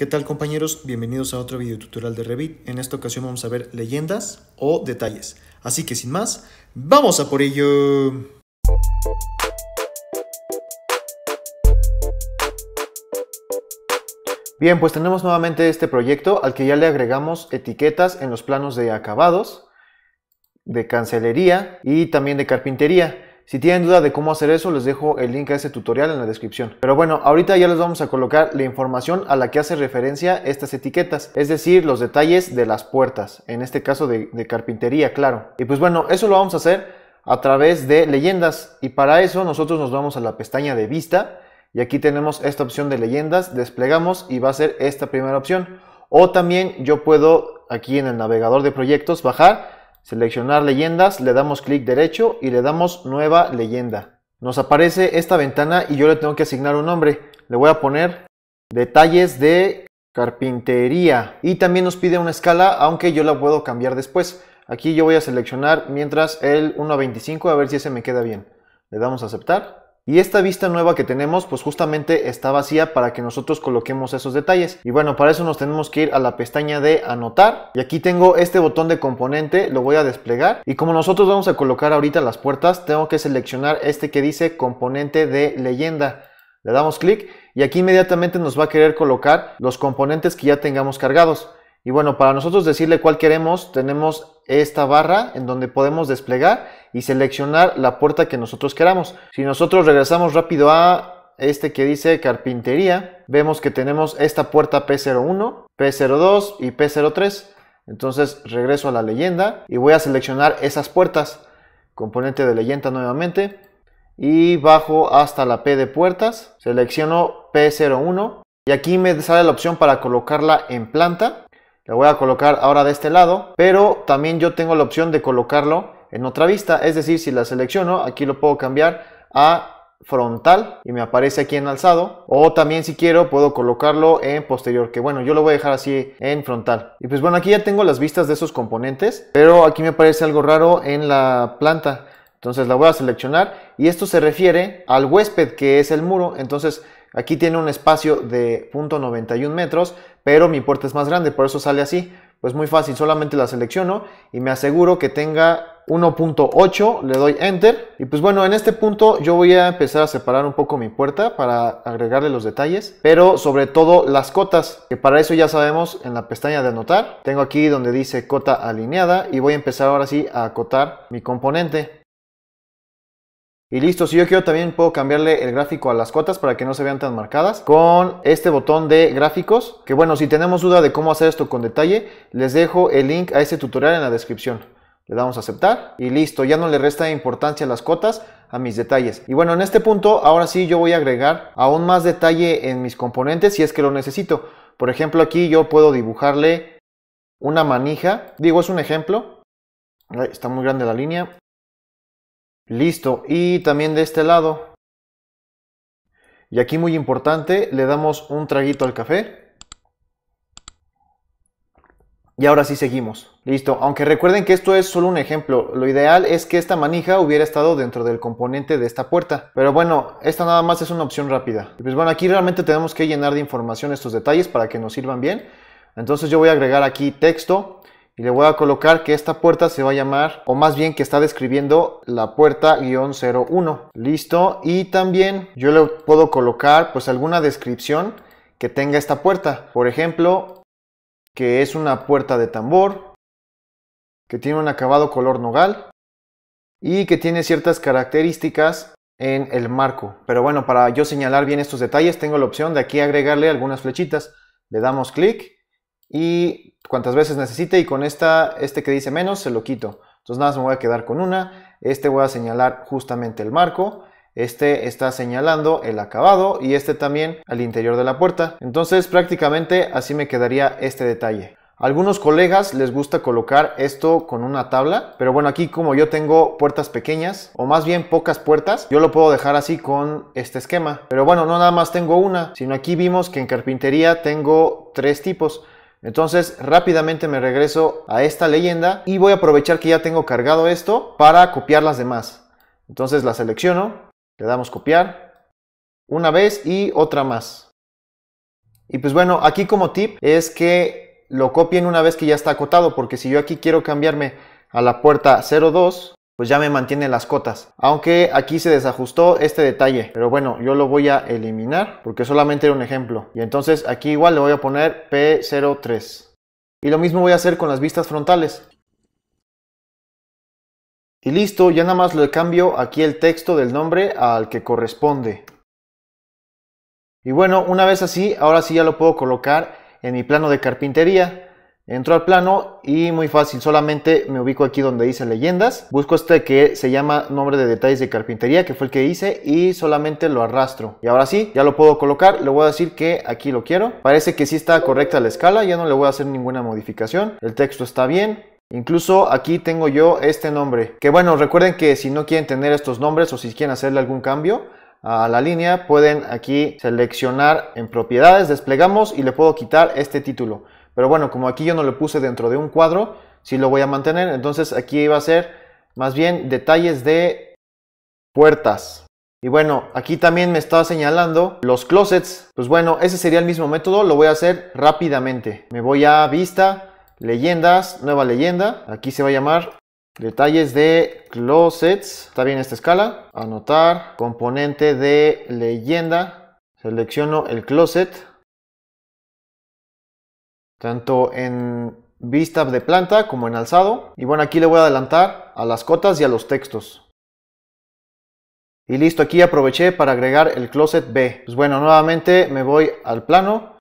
¿Qué tal compañeros? Bienvenidos a otro video tutorial de Revit. En esta ocasión vamos a ver leyendas o detalles. Así que sin más, ¡vamos a por ello! Bien, pues tenemos nuevamente este proyecto al que ya le agregamos etiquetas en los planos de acabados, de cancelería y también de carpintería. Si tienen duda de cómo hacer eso, les dejo el link a ese tutorial en la descripción. Pero bueno, ahorita ya les vamos a colocar la información a la que hace referencia estas etiquetas, es decir, los detalles de las puertas, en este caso de, carpintería, claro. Y pues bueno, eso lo vamos a hacer a través de leyendas y para eso nosotros nos vamos a la pestaña de vista y aquí tenemos esta opción de leyendas, desplegamos y va a ser esta primera opción. O también yo puedo aquí en el navegador de proyectos bajar seleccionar leyendas, le damos clic derecho y le damos nueva leyenda. Nos aparece esta ventana y yo le tengo que asignar un nombre. Le voy a poner detalles de carpintería y también nos pide una escala aunque yo la puedo cambiar después. Aquí yo voy a seleccionar mientras el 1 a 25 a ver si ese me queda bien. Le damos a aceptar y esta vista nueva que tenemos pues justamente está vacía para que nosotros coloquemos esos detalles. Y bueno, para eso nos tenemos que ir a la pestaña de anotar. Y aquí tengo este botón de componente, lo voy a desplegar. Y como nosotros vamos a colocar ahorita las puertas, tengo que seleccionar este que dice componente de leyenda. Le damos clic y aquí inmediatamente nos va a querer colocar los componentes que ya tengamos cargados. Y bueno, para nosotros decirle cuál queremos, tenemos esta barra en donde podemos desplegar y seleccionar la puerta que nosotros queramos. Si nosotros regresamos rápido a este que dice carpintería, vemos que tenemos esta puerta P01, P02 y P03. Entonces regreso a la leyenda y voy a seleccionar esas puertas. Componente de leyenda nuevamente. Y bajo hasta la P de puertas. Selecciono P01. Y aquí me sale la opción para colocarla en planta. Lo voy a colocar ahora de este lado, pero también yo tengo la opción de colocarlo en otra vista. Es decir, si la selecciono, aquí lo puedo cambiar a frontal y me aparece aquí en alzado o también si quiero puedo colocarlo en posterior que bueno yo lo voy a dejar así en frontal y pues bueno aquí ya tengo las vistas de esos componentes pero aquí me aparece algo raro en la planta entonces la voy a seleccionar y esto se refiere al huésped que es el muro entonces Aquí tiene un espacio de 0.91 metros, pero mi puerta es más grande, por eso sale así. Pues muy fácil, solamente la selecciono y me aseguro que tenga 1.8, le doy Enter. Y pues bueno, en este punto yo voy a empezar a separar un poco mi puerta para agregarle los detalles, pero sobre todo las cotas, que para eso ya sabemos en la pestaña de anotar. Tengo aquí donde dice cota alineada y voy a empezar ahora sí a acotar mi componente. Y listo, si yo quiero también puedo cambiarle el gráfico a las cotas para que no se vean tan marcadas con este botón de gráficos. Que bueno, si tenemos duda de cómo hacer esto con detalle, les dejo el link a este tutorial en la descripción. Le damos a aceptar y listo, ya no le resta importancia a las cotas, a mis detalles. Y bueno, en este punto ahora sí yo voy a agregar aún más detalle en mis componentes si es que lo necesito. Por ejemplo, aquí yo puedo dibujarle una manija, digo es un ejemplo, está muy grande la línea, Listo. Y también de este lado. Y aquí muy importante, le damos un traguito al café. Y ahora sí seguimos. Listo. Aunque recuerden que esto es solo un ejemplo. Lo ideal es que esta manija hubiera estado dentro del componente de esta puerta. Pero bueno, esta nada más es una opción rápida. Pues bueno, aquí realmente tenemos que llenar de información estos detalles para que nos sirvan bien. Entonces yo voy a agregar aquí texto y le voy a colocar que esta puerta se va a llamar, o más bien que está describiendo la puerta 01. Listo, y también yo le puedo colocar pues alguna descripción que tenga esta puerta. Por ejemplo, que es una puerta de tambor, que tiene un acabado color nogal y que tiene ciertas características en el marco. Pero bueno, para yo señalar bien estos detalles, tengo la opción de aquí agregarle algunas flechitas. Le damos clic y cuantas veces necesite y con esta, este que dice menos se lo quito. Entonces nada más me voy a quedar con una, este voy a señalar justamente el marco, este está señalando el acabado y este también al interior de la puerta. Entonces prácticamente así me quedaría este detalle. algunos colegas les gusta colocar esto con una tabla, pero bueno, aquí como yo tengo puertas pequeñas o más bien pocas puertas, yo lo puedo dejar así con este esquema. Pero bueno, no nada más tengo una, sino aquí vimos que en carpintería tengo tres tipos. Entonces rápidamente me regreso a esta leyenda y voy a aprovechar que ya tengo cargado esto para copiar las demás. Entonces la selecciono, le damos copiar una vez y otra más. Y pues bueno, aquí como tip es que lo copien una vez que ya está acotado, porque si yo aquí quiero cambiarme a la puerta 02, pues ya me mantiene las cotas. Aunque aquí se desajustó este detalle, pero bueno, yo lo voy a eliminar porque solamente era un ejemplo. Y entonces aquí igual le voy a poner P03. Y lo mismo voy a hacer con las vistas frontales. Y listo, ya nada más le cambio aquí el texto del nombre al que corresponde. Y bueno, una vez así, ahora sí ya lo puedo colocar en mi plano de carpintería. Entro al plano y muy fácil, solamente me ubico aquí donde dice leyendas. Busco este que se llama nombre de detalles de carpintería, que fue el que hice, y solamente lo arrastro. Y ahora sí, ya lo puedo colocar, le voy a decir que aquí lo quiero. Parece que sí está correcta la escala, ya no le voy a hacer ninguna modificación. El texto está bien, Incluso aquí tengo yo este nombre. Que bueno, recuerden que si no quieren tener estos nombres o si quieren hacerle algún cambio a la línea, pueden aquí seleccionar en propiedades, desplegamos y le puedo quitar este título. Pero bueno, como aquí yo no lo puse dentro de un cuadro, sí lo voy a mantener. Entonces aquí iba a ser más bien detalles de puertas. Y bueno, aquí también me estaba señalando los closets. Pues bueno, ese sería el mismo método, lo voy a hacer rápidamente. Me voy a vista, leyendas, nueva leyenda. Aquí se va a llamar detalles de closets. Está bien esta escala. Anotar, componente de leyenda. Selecciono el closet tanto en vista de planta como en alzado. Y bueno, aquí le voy a adelantar a las cotas y a los textos. Y listo, aquí aproveché para agregar el closet B. Pues bueno, nuevamente me voy al plano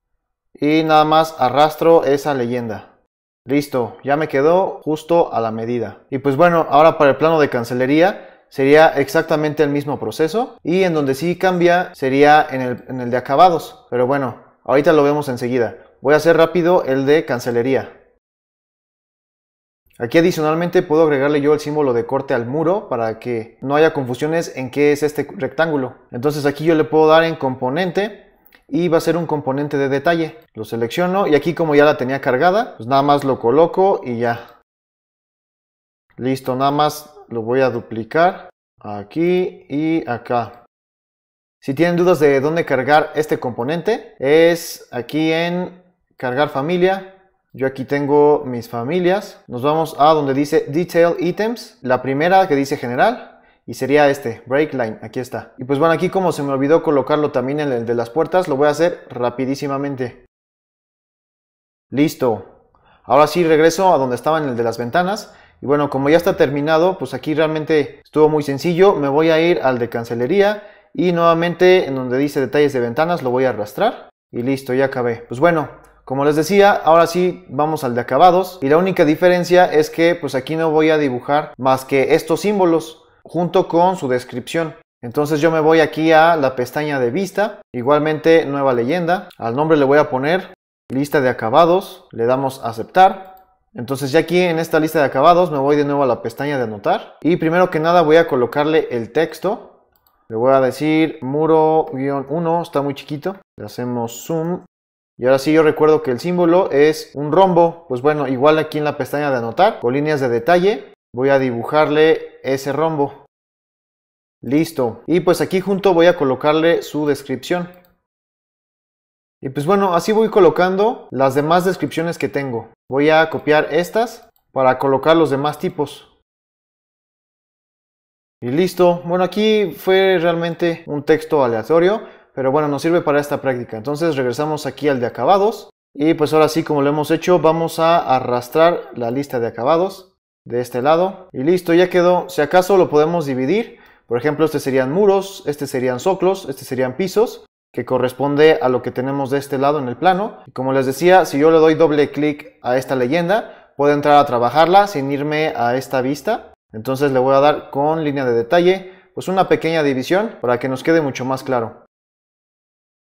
y nada más arrastro esa leyenda. Listo, ya me quedó justo a la medida. Y pues bueno, ahora para el plano de cancelería sería exactamente el mismo proceso y en donde sí cambia sería en el, en el de acabados. Pero bueno, ahorita lo vemos enseguida voy a hacer rápido el de cancelería. Aquí adicionalmente puedo agregarle yo el símbolo de corte al muro para que no haya confusiones en qué es este rectángulo. Entonces aquí yo le puedo dar en componente y va a ser un componente de detalle. Lo selecciono y aquí como ya la tenía cargada, pues nada más lo coloco y ya. Listo, nada más lo voy a duplicar aquí y acá. Si tienen dudas de dónde cargar este componente, es aquí en cargar familia. Yo aquí tengo mis familias. Nos vamos a donde dice Detail Items. La primera que dice general. Y sería este, break line, aquí está. Y pues bueno, aquí como se me olvidó colocarlo también en el de las puertas, lo voy a hacer rapidísimamente. Listo. Ahora sí regreso a donde estaba en el de las ventanas. Y bueno, como ya está terminado, pues aquí realmente estuvo muy sencillo. Me voy a ir al de cancelería y nuevamente en donde dice detalles de ventanas lo voy a arrastrar. Y listo, ya acabé. Pues bueno, como les decía, ahora sí vamos al de acabados y la única diferencia es que pues aquí no voy a dibujar más que estos símbolos junto con su descripción. Entonces yo me voy aquí a la pestaña de vista, igualmente nueva leyenda, al nombre le voy a poner lista de acabados, le damos aceptar. Entonces ya aquí en esta lista de acabados me voy de nuevo a la pestaña de anotar y primero que nada voy a colocarle el texto. Le voy a decir muro-1, está muy chiquito. Le hacemos zoom y ahora sí yo recuerdo que el símbolo es un rombo, pues bueno, igual aquí en la pestaña de anotar, con líneas de detalle, voy a dibujarle ese rombo. Listo. Y pues aquí junto voy a colocarle su descripción. Y pues bueno, así voy colocando las demás descripciones que tengo. Voy a copiar estas para colocar los demás tipos. Y listo. Bueno, aquí fue realmente un texto aleatorio, pero bueno, nos sirve para esta práctica. Entonces regresamos aquí al de acabados y pues ahora sí, como lo hemos hecho, vamos a arrastrar la lista de acabados de este lado y listo, ya quedó. Si acaso lo podemos dividir, por ejemplo, este serían muros, este serían soclos, este serían pisos que corresponde a lo que tenemos de este lado en el plano. como les decía, si yo le doy doble clic a esta leyenda, puedo entrar a trabajarla sin irme a esta vista. Entonces le voy a dar con línea de detalle, pues una pequeña división para que nos quede mucho más claro.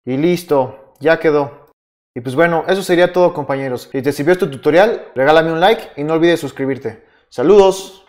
Y listo, ya quedó. Y pues bueno, eso sería todo compañeros. Si te sirvió este tutorial, regálame un like y no olvides suscribirte. Saludos.